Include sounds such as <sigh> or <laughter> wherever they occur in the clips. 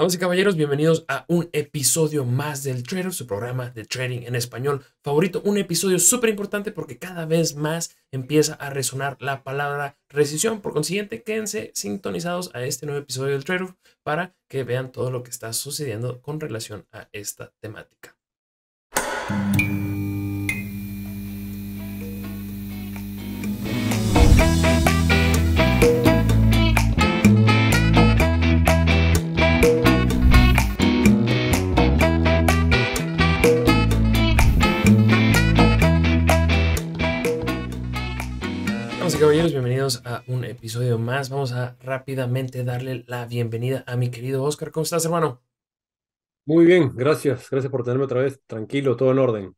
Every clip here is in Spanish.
Damas y caballeros, bienvenidos a un episodio más del Trader, su programa de trading en español favorito. Un episodio súper importante porque cada vez más empieza a resonar la palabra rescisión. Por consiguiente, quédense sintonizados a este nuevo episodio del Trader para que vean todo lo que está sucediendo con relación a esta temática. a un episodio más. Vamos a rápidamente darle la bienvenida a mi querido Oscar. ¿Cómo estás, hermano? Muy bien, gracias. Gracias por tenerme otra vez. Tranquilo, todo en orden.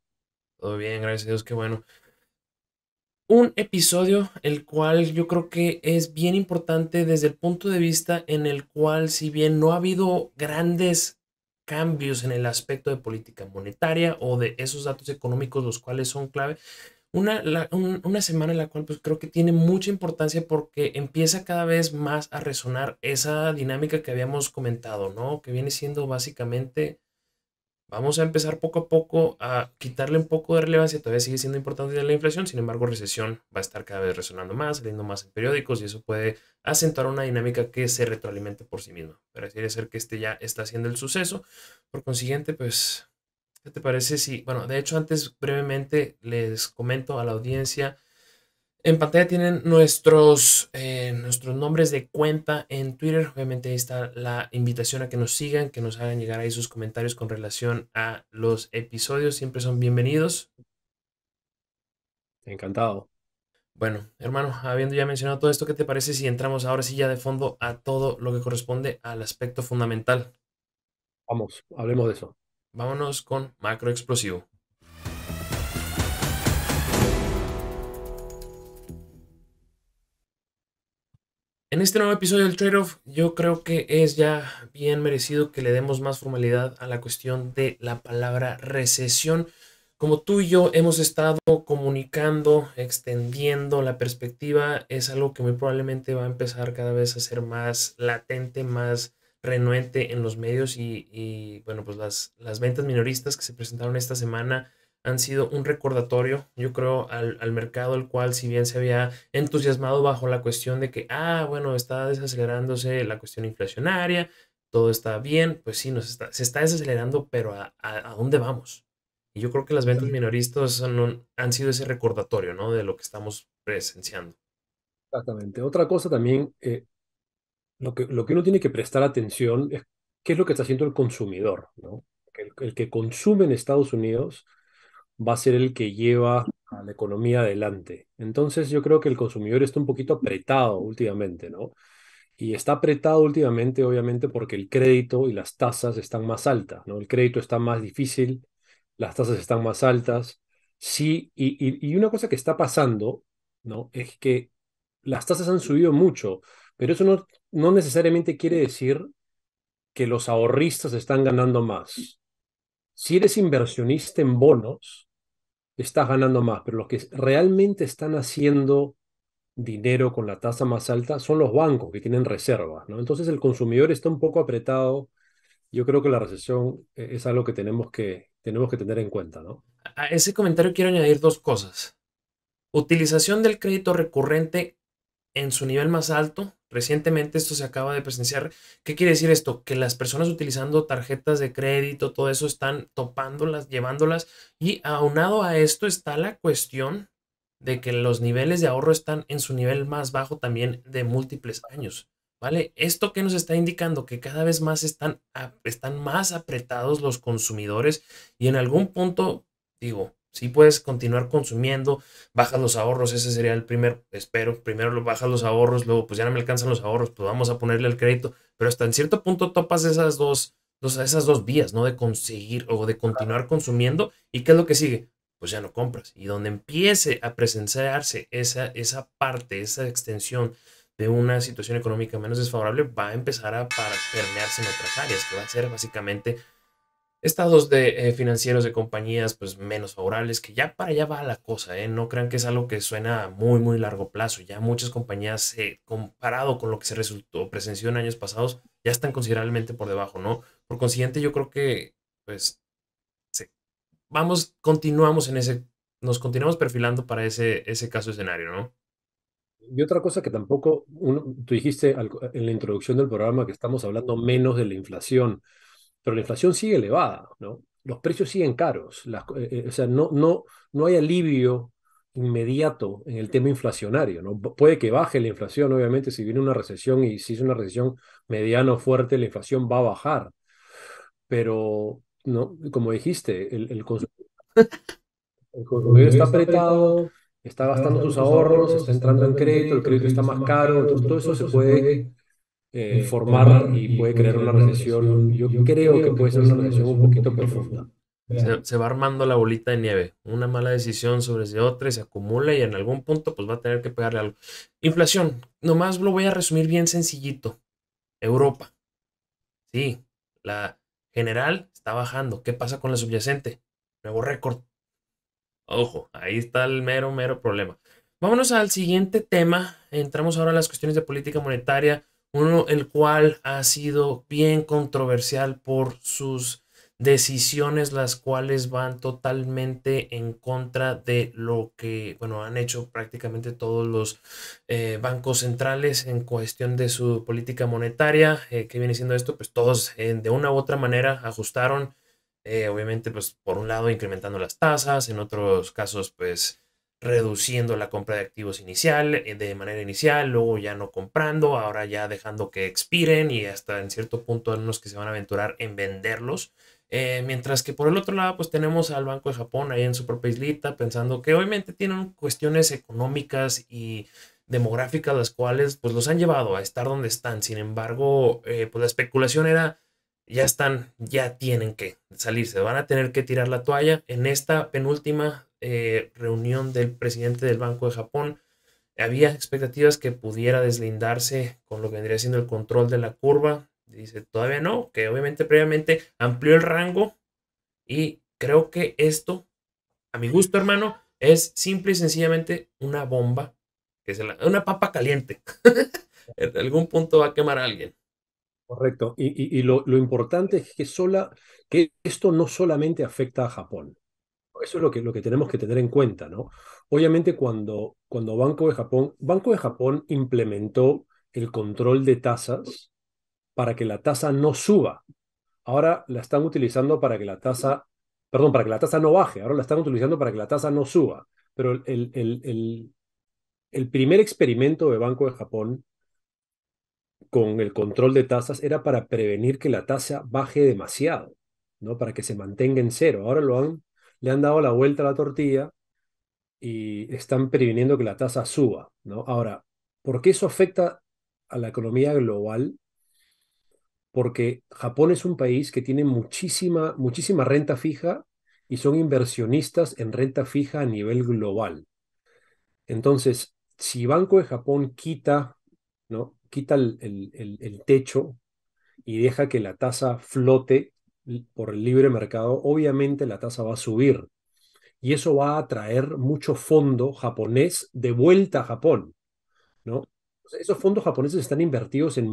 Todo bien, gracias a Dios, qué bueno. Un episodio el cual yo creo que es bien importante desde el punto de vista en el cual, si bien no ha habido grandes cambios en el aspecto de política monetaria o de esos datos económicos los cuales son clave, una, semana en la cual pues creo que tiene mucha importancia porque empieza cada vez más a resonar esa dinámica que habíamos comentado, ¿no? Que viene siendo básicamente, vamos a empezar poco a poco a quitarle un poco de relevancia, todavía sigue siendo importante la inflación, sin embargo recesión va a estar cada vez resonando más, saliendo más en periódicos y eso puede acentuar una dinámica que se retroalimente por sí misma. Pero quiere ser que este ya está haciendo el suceso, por consiguiente pues ¿Qué te parece si, bueno, de hecho antes brevemente les comento a la audiencia, en pantalla tienen nuestros, eh, nuestros nombres de cuenta en Twitter. Obviamente ahí está la invitación a que nos sigan, que nos hagan llegar ahí sus comentarios con relación a los episodios. Siempre son bienvenidos. Encantado. Bueno, hermano, habiendo ya mencionado todo esto, ¿qué te parece si entramos ahora sí ya de fondo a todo lo que corresponde al aspecto fundamental? Vamos, hablemos de eso vámonos con Macro Explosivo. En este nuevo episodio del trade-off, yo creo que es ya bien merecido que le demos más formalidad a la cuestión de la palabra recesión. Como tú y yo hemos estado comunicando, extendiendo la perspectiva, es algo que muy probablemente va a empezar cada vez a ser más latente, más renuente en los medios y, bueno, pues las, las, ventas minoristas que se presentaron esta semana han sido un recordatorio, yo creo, al, al, mercado, el cual si bien se había entusiasmado bajo la cuestión de que, ah, bueno, está desacelerándose la cuestión inflacionaria, todo está bien, pues sí, nos está, se está desacelerando, pero ¿a, dónde vamos? Y yo creo que las ventas minoristas han, han sido ese recordatorio, ¿no? De lo que estamos presenciando. Exactamente. Otra cosa también, eh, lo que, uno tiene que prestar atención es qué es lo que está haciendo el consumidor, ¿no? El, que consume en Estados Unidos va a ser el que lleva a la economía adelante. Entonces yo creo que el consumidor está un poquito apretado últimamente, ¿no? Y está apretado últimamente, obviamente, porque el crédito y las tasas están más altas, ¿no? El crédito está más difícil, las tasas están más altas. Sí, y, y, y una cosa que está pasando, ¿no? Es que las tasas han subido mucho, pero eso no no necesariamente quiere decir que los ahorristas están ganando más. Si eres inversionista en bonos, estás ganando más, pero los que realmente están haciendo dinero con la tasa más alta son los bancos que tienen reservas, ¿no? Entonces el consumidor está un poco apretado. Yo creo que la recesión eh, es algo que tenemos que, tenemos que tener en cuenta, ¿no? A ese comentario quiero añadir dos cosas. Utilización del crédito recurrente en su nivel más alto Recientemente esto se acaba de presenciar. ¿Qué quiere decir esto? Que las personas utilizando tarjetas de crédito, todo eso, están topándolas, llevándolas. Y aunado a esto está la cuestión de que los niveles de ahorro están en su nivel más bajo también de múltiples años. ¿Vale? Esto que nos está indicando que cada vez más están, están más apretados los consumidores y en algún punto, digo, Sí puedes continuar consumiendo, bajas los ahorros, ese sería el primer, espero, primero lo bajas los ahorros, luego pues ya no me alcanzan los ahorros, pues vamos a ponerle el crédito, pero hasta en cierto punto topas esas dos, dos, esas dos vías, ¿no? De conseguir o de continuar consumiendo y qué es lo que sigue, pues ya no compras. Y donde empiece a presenciarse esa, esa parte, esa extensión de una situación económica menos desfavorable, va a empezar a permearse en otras áreas, que va a ser básicamente estados de eh, financieros de compañías pues menos favorables, que ya para allá va la cosa, ¿eh? no crean que es algo que suena a muy muy largo plazo, ya muchas compañías eh, comparado con lo que se resultó presenció en años pasados, ya están considerablemente por debajo, ¿no? Por consiguiente yo creo que pues vamos, continuamos en ese, nos continuamos perfilando para ese, ese caso escenario, ¿no? Y otra cosa que tampoco, tú dijiste en la introducción del programa que estamos hablando menos de la inflación pero la inflación sigue elevada, ¿no? Los precios siguen caros, eh, eh, o sea, no, no, no hay alivio inmediato en el tema inflacionario, ¿no? Puede que baje la inflación, obviamente, si viene una recesión y si es una recesión mediana o fuerte, la inflación va a bajar, pero, ¿no? Como dijiste, el, el <laughs> consumidor, el está apretado, está gastando sus ahorros, está entrando en crédito, el crédito está más caro, todo eso se puede eh, formar y puede crear una recesión. Yo creo que puede ser una recesión un poquito profunda. Se, va armando la bolita de nieve. Una mala decisión sobre ese otra se acumula y en algún punto pues va a tener que pegarle algo. Inflación. Nomás lo voy a resumir bien sencillito. Europa. Sí, la general está bajando. ¿Qué pasa con la subyacente? Nuevo récord. Ojo, ahí está el mero, mero problema. Vámonos al siguiente tema. Entramos ahora a las cuestiones de política monetaria uno el cual ha sido bien controversial por sus decisiones las cuales van totalmente en contra de lo que bueno han hecho prácticamente todos los eh, bancos centrales en cuestión de su política monetaria eh, ¿Qué viene siendo esto pues todos eh, de una u otra manera ajustaron obviamente pues por un lado incrementando las tasas en otros casos pues reduciendo la compra de activos inicial, eh, de manera inicial, luego ya no comprando, ahora ya dejando que expiren y hasta en cierto punto algunos que se van a aventurar en venderlos. Eh, mientras que por el otro lado, pues tenemos al Banco de Japón ahí en su propia islita, pensando que obviamente tienen cuestiones económicas y demográficas las cuales pues los han llevado a estar donde están. Sin embargo, eh, pues la especulación era, ya están, ya tienen que salirse, van a tener que tirar la toalla. En esta penúltima eh, reunión del presidente del Banco de Japón, había expectativas que pudiera deslindarse con lo que vendría siendo el control de la curva. Dice, todavía no, que obviamente previamente amplió el rango y creo que esto, a mi gusto hermano, es simple y sencillamente una bomba, que es una papa caliente. <laughs> en algún punto va a quemar a alguien. Correcto. Y, lo, importante es que, sola, que esto no solamente afecta a Japón eso es lo que, lo que tenemos que tener en cuenta, ¿no? Obviamente cuando, cuando Banco de Japón, Banco de Japón implementó el control de tasas para que la tasa no suba. Ahora la están utilizando para que la tasa, perdón, para que la tasa no baje, ahora la están utilizando para que la tasa no suba. Pero el, el, el primer experimento de Banco de Japón con el control de tasas era para prevenir que la tasa baje demasiado, ¿no? Para que se mantenga en cero. Ahora lo han le han dado la vuelta a la tortilla y están previniendo que la tasa suba, ¿no? Ahora, ¿por qué eso afecta a la economía global? Porque Japón es un país que tiene muchísima, muchísima renta fija y son inversionistas en renta fija a nivel global. Entonces, si Banco de Japón quita, ¿no? quita el techo y deja que la tasa flote, por el libre mercado, obviamente la tasa va a subir. Y eso va a traer mucho fondo japonés de vuelta a Japón. ¿no? Esos fondos japoneses están invertidos en,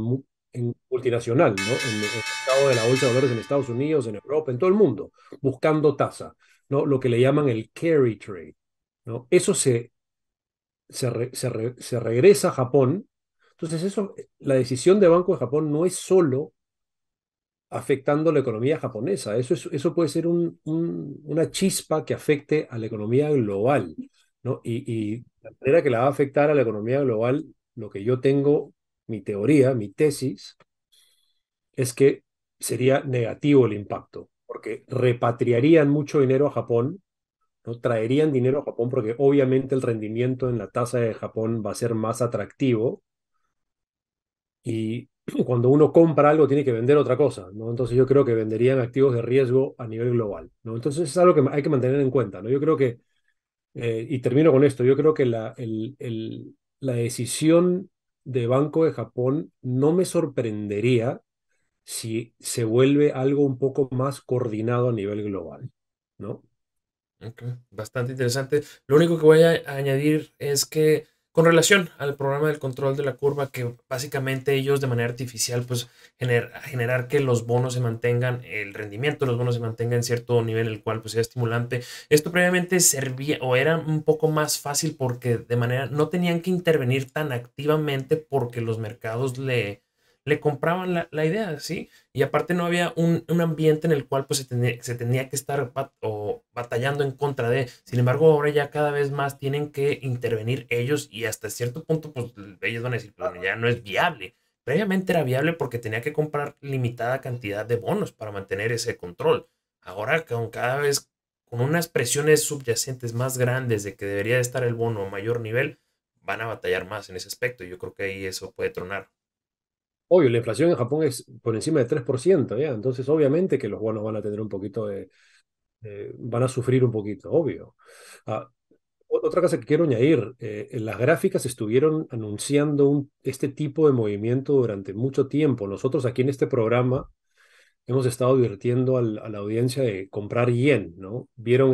en multinacional, ¿no? en, el estado de la bolsa de dólares en Estados Unidos, en Europa, en todo el mundo, buscando tasa. Lo que le llaman el carry trade. ¿no? Eso se, se, regresa a Japón entonces, eso, la decisión de Banco de Japón no es solo afectando la economía japonesa. Eso, eso puede ser una chispa que afecte a la economía global, Y, la manera que la va a afectar a la economía global, lo que yo tengo, mi teoría, mi tesis, es que sería negativo el impacto, porque repatriarían mucho dinero a Japón, ¿no? traerían dinero a Japón, porque obviamente el rendimiento en la tasa de Japón va a ser más atractivo y <clears throat> cuando uno compra algo tiene que vender otra cosa, ¿no? Entonces yo creo que venderían activos de riesgo a nivel global, ¿no? Entonces es algo que hay que mantener en cuenta, ¿no? Yo creo que, eh, y termino con esto, yo creo que la, el, el, la decisión de Banco de Japón no me sorprendería si se vuelve algo un poco más coordinado a nivel global, ¿no? Okay. Bastante interesante. Lo único que voy a añadir es que con relación al programa del control de la curva, que básicamente ellos de manera artificial, pues genera generar que los bonos se mantengan, el rendimiento los bonos se mantenga en cierto nivel, el cual pues sea estimulante. Esto previamente servía o era un poco más fácil porque de manera no tenían que intervenir tan activamente porque los mercados le le compraban la, idea, ¿sí? Y aparte no había un, ambiente en el cual pues se, tenía, que estar o batallando en contra de. Sin embargo, ahora ya cada vez más tienen que intervenir ellos y hasta cierto punto pues ellos van a decir, ya no es viable. Previamente era viable porque tenía que comprar limitada cantidad de bonos para mantener ese control. Ahora con cada vez con unas presiones subyacentes más grandes de que debería estar el bono a mayor nivel, van a batallar más en ese aspecto. Yo creo que ahí eso puede tronar. Obvio, la inflación en Japón es por encima de 3%, ¿ya? Entonces, obviamente que los guanos van a tener un poquito de... van a sufrir un poquito, obvio. Ah, otra cosa que quiero añadir, eh, las gráficas estuvieron anunciando este tipo de movimiento durante mucho tiempo. Nosotros aquí en este programa hemos estado advirtiendo a la audiencia de comprar yen, ¿no? Vieron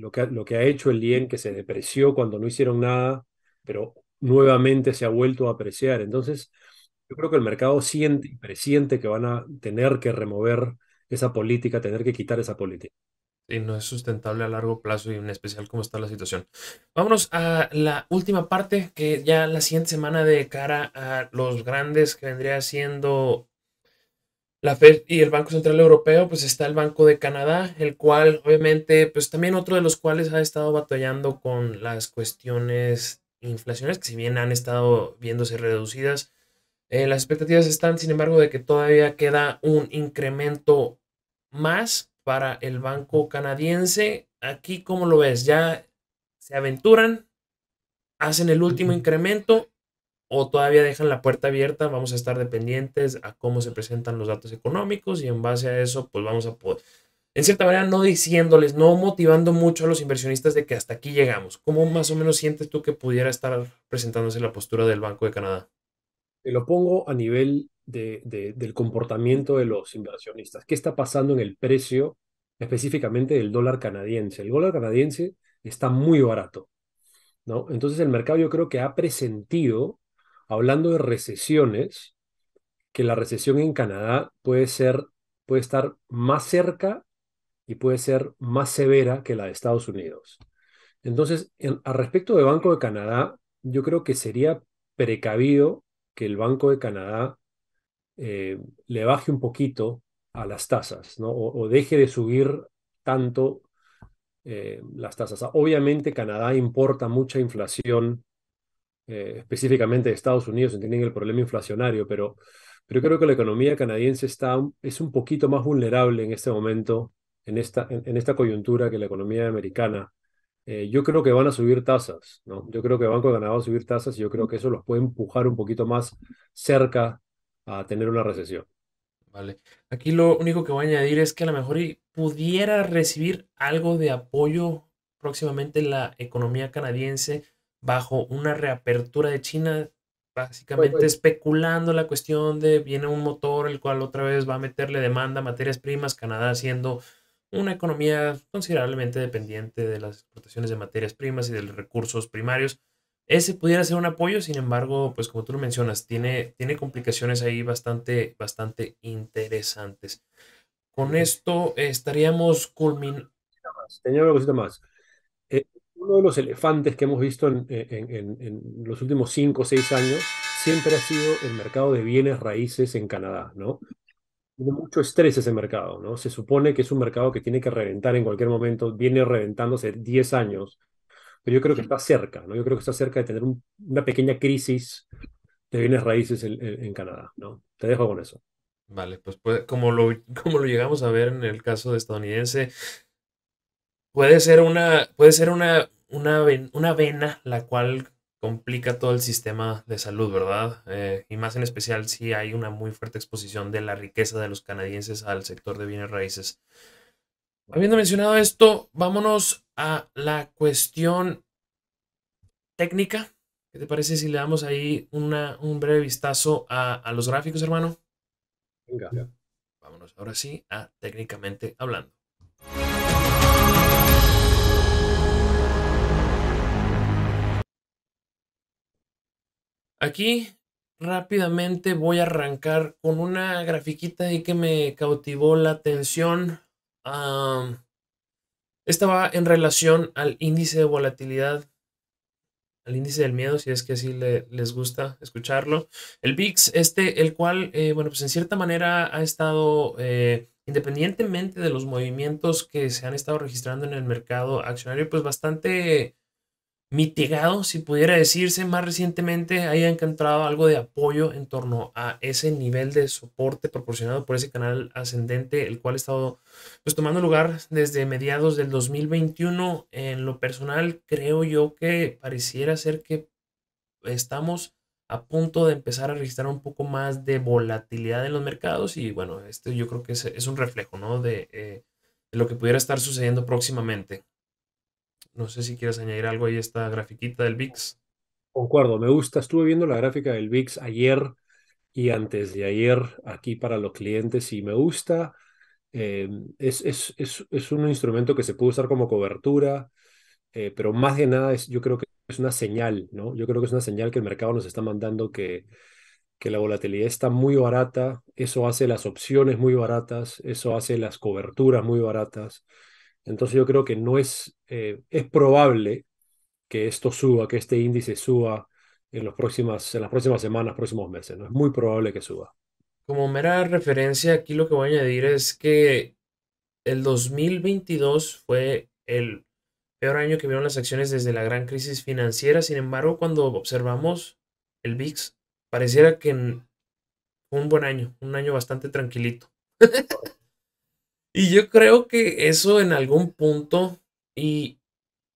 lo, que, lo que ha hecho el yen, que se depreció cuando no hicieron nada, pero nuevamente se ha vuelto a apreciar. Entonces, yo creo que el mercado siente y presiente que van a tener que remover esa política, tener que quitar esa política. Y no es sustentable a largo plazo y en especial cómo está la situación. Vámonos a la última parte, que ya la siguiente semana de cara a los grandes que vendría siendo la Fed y el Banco Central Europeo, pues está el Banco de Canadá, el cual obviamente, pues también otro de los cuales ha estado batallando con las cuestiones inflaciones que si bien han estado viéndose reducidas, eh, las expectativas están, sin embargo, de que todavía queda un incremento más para el banco canadiense. Aquí, como lo ves? ¿Ya se aventuran? ¿Hacen el último incremento? ¿O todavía dejan la puerta abierta? Vamos a estar dependientes a cómo se presentan los datos económicos y en base a eso, pues vamos a poder en cierta manera no diciéndoles, no motivando mucho a los inversionistas de que hasta aquí llegamos. ¿Cómo más o menos sientes tú que pudiera estar presentándose la postura del Banco de Canadá? Te lo pongo a nivel del comportamiento de los inversionistas. ¿Qué está pasando en el precio específicamente del dólar canadiense? El dólar canadiense está muy barato. ¿no? Entonces el mercado yo creo que ha presentido, hablando de recesiones, que la recesión en Canadá puede ser puede estar más cerca y puede ser más severa que la de Estados Unidos. Entonces, al respecto del Banco de Canadá, yo creo que sería precavido que el Banco de Canadá eh, le baje un poquito a las tasas, ¿no? o, deje de subir tanto eh, las tasas. Obviamente Canadá importa mucha inflación, eh, específicamente de Estados Unidos, tienen el problema inflacionario, pero, pero creo que la economía canadiense está, es un poquito más vulnerable en este momento en esta, en, esta coyuntura que la economía americana, eh, yo creo que van a subir tasas, ¿no? Yo creo que el Banco de Canadá va a subir tasas y yo creo que eso los puede empujar un poquito más cerca a tener una recesión. Vale. Aquí lo único que voy a añadir es que a lo mejor pudiera recibir algo de apoyo próximamente la economía canadiense bajo una reapertura de China, básicamente pues, pues. especulando la cuestión de viene un motor el cual otra vez va a meterle demanda, a materias primas, Canadá siendo una economía considerablemente dependiente de las exportaciones de materias primas y de los recursos primarios. Ese pudiera ser un apoyo, sin embargo, pues como tú lo mencionas, tiene, tiene complicaciones ahí bastante, bastante interesantes. Con esto estaríamos culminando. Tenía una cosita más. Eh, uno de los elefantes que hemos visto en, los últimos cinco o seis años siempre ha sido el mercado de bienes raíces en Canadá, ¿no? Tiene mucho estrés ese mercado, ¿no? Se supone que es un mercado que tiene que reventar en cualquier momento, viene reventándose 10 años, pero yo creo que está cerca, ¿no? Yo creo que está cerca de tener una pequeña crisis de bienes raíces en, Canadá, ¿no? Te dejo con eso. Vale, pues, como, lo, como lo llegamos a ver en el caso estadounidense, puede ser una, puede ser una, una vena la cual complica todo el sistema de salud, ¿verdad? Eh, y más en especial si hay una muy fuerte exposición de la riqueza de los canadienses al sector de bienes raíces. Habiendo mencionado esto, vámonos a la cuestión técnica. ¿Qué te parece si le damos ahí un breve vistazo a, a los gráficos, hermano? Venga. Vámonos ahora sí a técnicamente hablando. Aquí rápidamente voy a arrancar con una grafiquita ahí que me cautivó la atención. esta va en relación al índice de volatilidad, al índice del miedo, si es que así les gusta escucharlo. El VIX, este, el cual, eh, bueno, pues en cierta manera ha estado, eh, independientemente de los movimientos que se han estado registrando en el mercado accionario, pues bastante mitigado, si pudiera decirse. Más recientemente haya encontrado algo de apoyo en torno a ese nivel de soporte proporcionado por ese canal ascendente, el cual ha estado pues, tomando lugar desde mediados del 2021. En lo personal, creo yo que pareciera ser que estamos a punto de empezar a registrar un poco más de volatilidad en los mercados y bueno, esto yo creo que es, un reflejo ¿no? Eh, de lo que pudiera estar sucediendo próximamente. No sé si quieres añadir algo ahí, esta grafiquita del VIX. Concuerdo, me gusta. Estuve viendo la gráfica del VIX ayer y antes de ayer aquí para los clientes y me gusta. Eh, es, es, es, es, un instrumento que se puede usar como cobertura, eh, pero más que nada es, yo creo que es una señal, ¿no? Yo creo que es una señal que el mercado nos está mandando que, que la volatilidad está muy barata, eso hace las opciones muy baratas, eso hace las coberturas muy baratas. Entonces yo creo que no es, eh, es probable que esto suba, que este índice suba en, los próximas, en las próximas semanas, próximos meses. ¿no? Es muy probable que suba. Como mera referencia, aquí lo que voy a añadir es que el 2022 fue el peor año que vieron las acciones desde la gran crisis financiera. Sin embargo, cuando observamos el VIX, pareciera que fue un buen año, un año bastante tranquilito. <laughs> Y yo creo que eso en algún punto, y,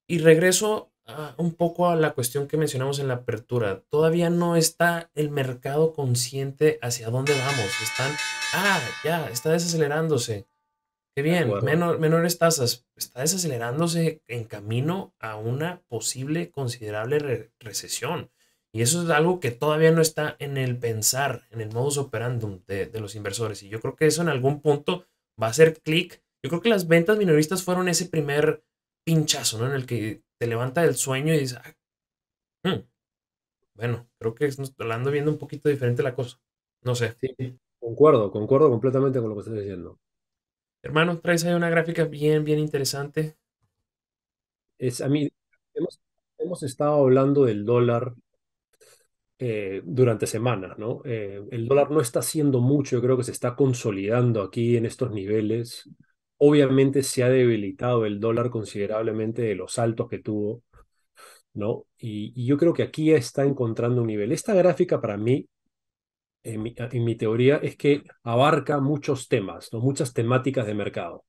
y regreso un poco a la cuestión que mencionamos en la apertura, todavía no está el mercado consciente hacia dónde vamos. Están, ah, ya, está desacelerándose. Qué bien, menos menores tasas. Está desacelerándose en camino a una posible considerable recesión. Y eso es algo que todavía no está en el pensar, en el modus operandum de, de, los inversores. Y yo creo que eso en algún punto va a hacer clic. Yo creo que las ventas minoristas fueron ese primer pinchazo, ¿no? En el que te levanta del sueño y dices, ah, hmm, bueno, creo que estamos ando viendo un poquito diferente la cosa. No sé. Sí, concuerdo, concuerdo completamente con lo que estás diciendo. Hermano, traes ahí una gráfica bien, bien interesante. Es a mí, hemos estado hablando del dólar eh, durante semanas, ¿no? Eh, el dólar no está haciendo mucho, yo creo que se está consolidando aquí en estos niveles. Obviamente se ha debilitado el dólar considerablemente de los altos que tuvo, ¿no? Y, yo creo que aquí está encontrando un nivel. Esta gráfica para mí en mi, teoría es que abarca muchos temas, muchas temáticas de mercado.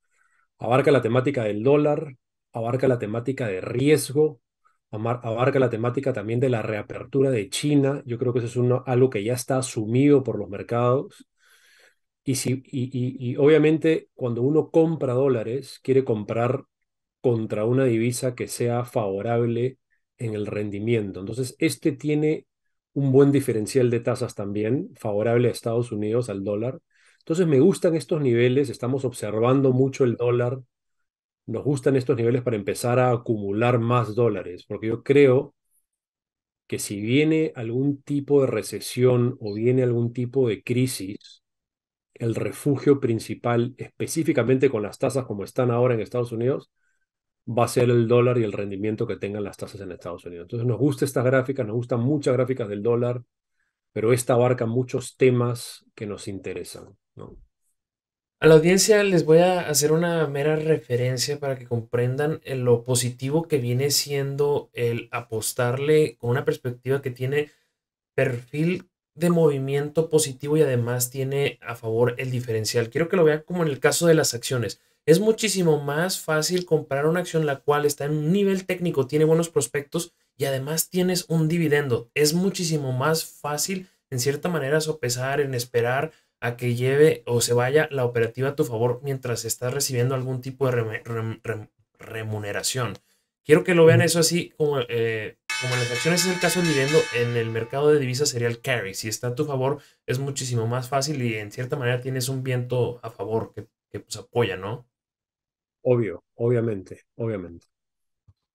Abarca la temática del dólar, abarca la temática de riesgo, abarca la temática también de la reapertura de China. Yo creo que eso es algo que ya está asumido por los mercados. Y, si, y obviamente cuando uno compra dólares, quiere comprar contra una divisa que sea favorable en el rendimiento. Entonces, este tiene un buen diferencial de tasas también, favorable a Estados Unidos, al dólar. Entonces, me gustan estos niveles, estamos observando mucho el dólar nos gustan estos niveles para empezar a acumular más dólares, porque yo creo que si viene algún tipo de recesión o viene algún tipo de crisis, el refugio principal, específicamente con las tasas como están ahora en Estados Unidos, va a ser el dólar y el rendimiento que tengan las tasas en Estados Unidos. Entonces nos gusta estas gráficas, nos gustan muchas gráficas del dólar, pero esta abarca muchos temas que nos interesan. ¿no? A la audiencia les voy a hacer una mera referencia para que comprendan eh, lo positivo que viene siendo el apostarle con una perspectiva que tiene perfil de movimiento positivo y además tiene a favor el diferencial. Quiero que lo vean como en el caso de las acciones. Es muchísimo más fácil comprar una acción la cual está en un nivel técnico, tiene buenos prospectos y además tienes un dividendo. Es muchísimo más fácil en cierta manera sopesar, en esperar a que lleve o se vaya la operativa a tu favor mientras estás recibiendo algún tipo de remuneración. Quiero que lo vean eso así como, eh, como en las acciones es el caso viviendo en el mercado de divisas sería el carry. Si está a tu favor es muchísimo más fácil y en cierta manera tienes un viento a favor que, que pues, apoya, ¿no? Obvio, obviamente, obviamente.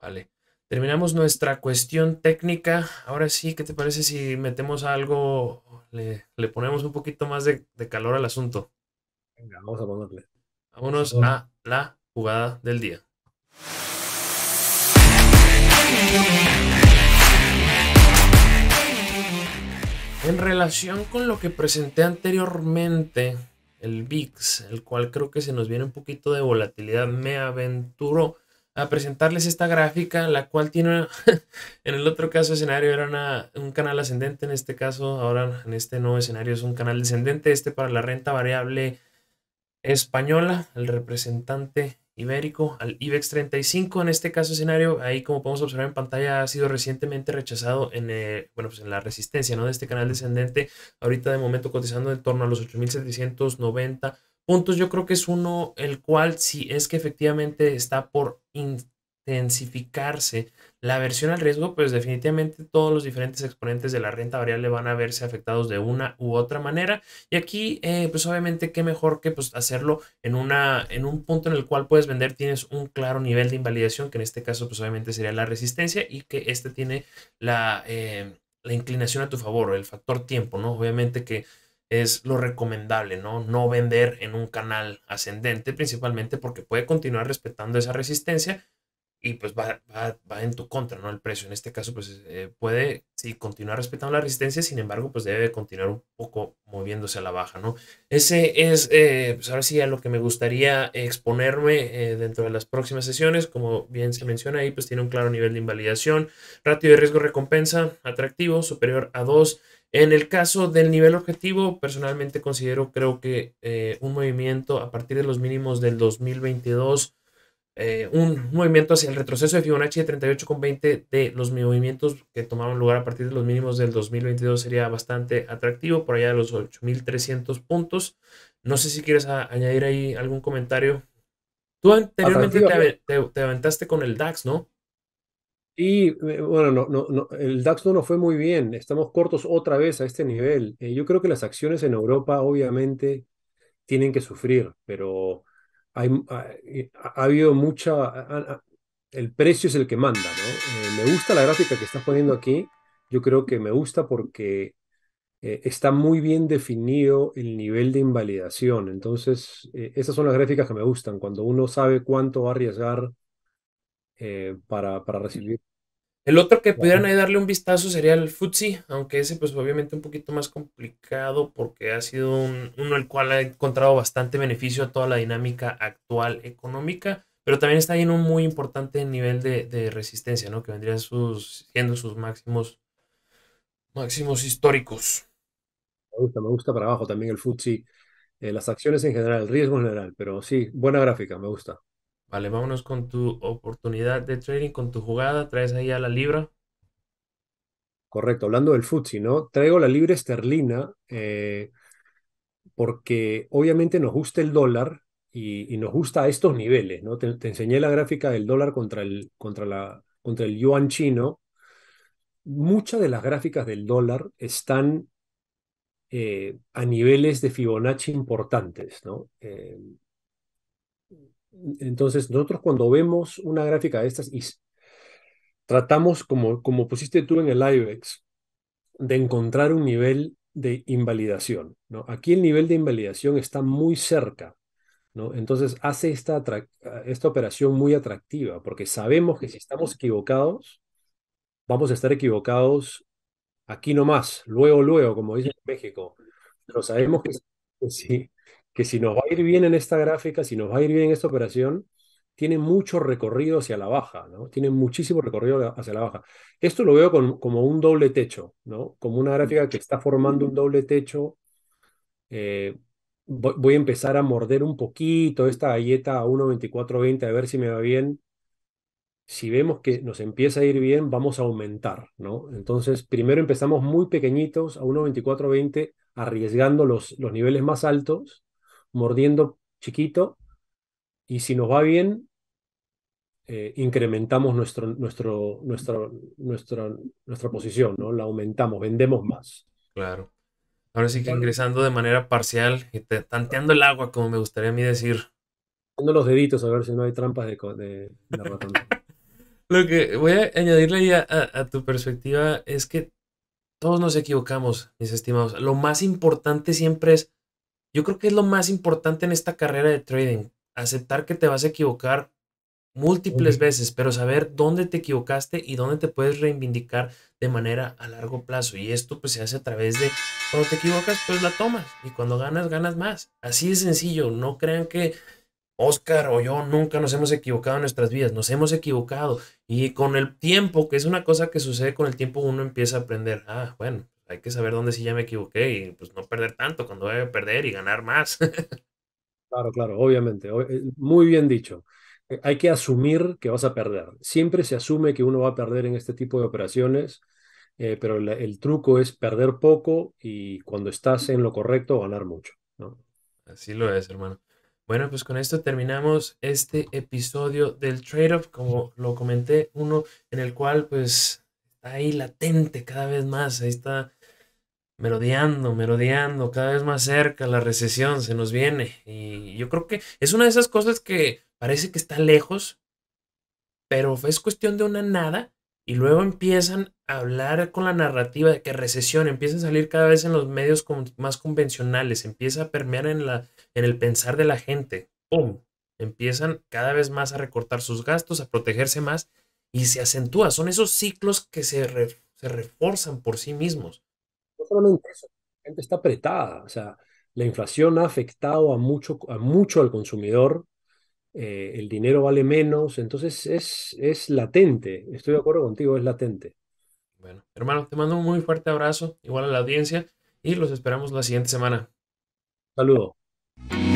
Vale. Terminamos nuestra cuestión técnica. Ahora sí, ¿qué te parece si metemos algo, le, ponemos un poquito más de, calor al asunto? Venga, vamos a ponerle. Vámonos a la jugada del día. En relación con lo que presenté anteriormente, el VIX, el cual creo que se nos viene un poquito de volatilidad, me aventuro a presentarles esta gráfica, la cual tiene, <laughs> en el otro caso escenario era un canal ascendente, en este caso, ahora en este nuevo escenario es un canal descendente, este para la renta variable española, el representante ibérico, al IBEX 35, en este caso escenario, ahí como podemos observar en pantalla, ha sido recientemente rechazado en, eh, bueno, pues en la resistencia ¿no? de este canal descendente, ahorita de momento cotizando en torno a los 8.790 puntos yo creo que es uno el cual si es que efectivamente está por intensificarse la versión al riesgo, pues definitivamente todos los diferentes exponentes de la renta variable van a verse afectados de una u otra manera. Y aquí, eh, pues obviamente, qué mejor que pues, hacerlo en, una, en un punto en el cual puedes vender, tienes un claro nivel de invalidación, que en este caso, pues obviamente sería la resistencia y que este tiene la, eh, la inclinación a tu favor, el factor tiempo, ¿no? Obviamente que es lo recomendable, ¿no? No vender en un canal ascendente, principalmente porque puede continuar respetando esa resistencia y pues va, va, va en tu contra, ¿no? El precio en este caso, pues eh, puede, sí, continuar respetando la resistencia, sin embargo, pues debe continuar un poco moviéndose a la baja, ¿no? Ese es, eh, pues ahora sí, a lo que me gustaría exponerme eh, dentro de las próximas sesiones, como bien se menciona ahí, pues tiene un claro nivel de invalidación, ratio de riesgo-recompensa atractivo, superior a 2, en el caso del nivel objetivo, personalmente considero, creo que eh, un movimiento a partir de los mínimos del 2022, eh, un movimiento hacia el retroceso de Fibonacci de 38,20 de los movimientos que tomaron lugar a partir de los mínimos del 2022 sería bastante atractivo, por allá de los 8.300 puntos. No sé si quieres añadir ahí algún comentario. Tú anteriormente te aventaste con el DAX, ¿no? Y eh, bueno, no, no, no, el DAX no nos fue muy bien, estamos cortos otra vez a este nivel. Eh, yo creo que las acciones en Europa obviamente tienen que sufrir, pero hay, ah, eh, ha, habido mucha... Ah, ah, el precio es el que manda, ¿no? me gusta la gráfica que estás poniendo aquí, yo creo que me gusta porque está muy bien definido el nivel de invalidación, entonces esas son las gráficas que me gustan, cuando uno sabe cuánto va a arriesgar eh, para, para, recibir. El otro que pudieran darle un vistazo sería el Futsi, aunque ese pues obviamente un poquito más complicado porque ha sido uno el cual ha encontrado bastante beneficio a toda la dinámica actual económica, pero también está ahí en un muy importante nivel de, resistencia, ¿no? Que vendrían sus, siendo sus máximos, máximos históricos. Me gusta, me gusta para abajo también el Futsi eh, las acciones en general, el riesgo en general, pero sí, buena gráfica, me gusta. Vale, vámonos con tu oportunidad de trading, con tu jugada. Traes ahí a la libra. Correcto, hablando del FUTSI, ¿no? Traigo la libra esterlina eh, porque obviamente nos gusta el dólar y, nos gusta a estos niveles, ¿no? Te, enseñé la gráfica del dólar contra el, contra, la, contra el yuan chino. Muchas de las gráficas del dólar están eh, a niveles de Fibonacci importantes, ¿no? Eh, entonces, nosotros cuando vemos una gráfica de estas y tratamos, como, como pusiste tú en el IBEX, de encontrar un nivel de invalidación. ¿no? Aquí el nivel de invalidación está muy cerca. ¿no? Entonces, hace esta, esta operación muy atractiva, porque sabemos que si estamos equivocados, vamos a estar equivocados aquí nomás, luego, luego, como dicen en México. Pero sabemos que si, que si nos va a ir bien en esta gráfica, si nos va a ir bien en esta operación, tiene mucho recorrido hacia la baja, Tiene muchísimo recorrido hacia la baja. Esto lo veo como un doble techo, Como una gráfica que está formando un doble techo. Eh, voy, a empezar a morder un poquito esta galleta a 1.2420 a ver si me va bien. Si vemos que nos empieza a ir bien, vamos a aumentar, Entonces, primero empezamos muy pequeñitos a 1.2420, arriesgando los, los niveles más altos mordiendo chiquito y si nos va bien, eh, incrementamos nuestro, nuestro, nuestra, nuestra, nuestra posición, ¿no? La aumentamos, vendemos más. Claro. Ahora sí que ingresando de manera parcial y tanteando el agua, como me gustaría a mí decir. Dando los deditos a ver si no hay trampas de, de, de <laughs> Lo que voy a añadirle ya a, a tu perspectiva es que todos nos equivocamos, mis estimados. Lo más importante siempre es yo creo que es lo más importante en esta carrera de trading, aceptar que te vas a equivocar múltiples veces, pero saber dónde te equivocaste y dónde te puedes reivindicar de manera a largo plazo. Y esto pues se hace a través de cuando te equivocas, pues la tomas y cuando ganas, ganas más. Así de sencillo, no crean que Oscar o yo nunca nos hemos equivocado en nuestras vidas, nos hemos equivocado. Y con el tiempo, que es una cosa que sucede con el tiempo, uno empieza a aprender, ah, bueno, hay que saber dónde sí ya me equivoqué y pues no perder tanto cuando voy a perder y ganar más. <laughs> claro, claro, obviamente. Eh, muy bien dicho. Eh, hay que asumir que vas a perder. Siempre se asume que uno va a perder en este tipo de operaciones, eh, pero el truco es perder poco y cuando estás en lo correcto ganar mucho. ¿no? Así lo es, hermano. Bueno, pues con esto terminamos este episodio del trade-off, como lo comenté, uno en el cual pues ahí latente cada vez más. Ahí está merodeando, merodeando, cada vez más cerca, la recesión se nos viene. Y yo creo que es una de esas cosas que parece que está lejos, pero es cuestión de una nada. Y luego empiezan a hablar con la narrativa de que recesión empieza a salir cada vez en los medios más convencionales, empieza a permear en, la, en el pensar de la gente. ¡Pum! Empiezan cada vez más a recortar sus gastos, a protegerse más y se acentúa. Son esos ciclos que se, se reforzan por sí mismos la gente está apretada, o sea, la inflación ha afectado a mucho, a mucho al consumidor, eh, el dinero vale menos, entonces es, es latente, estoy de acuerdo contigo, es latente. Bueno, hermano, te mando un muy fuerte abrazo, igual a la audiencia, y los esperamos la siguiente semana. Saludos.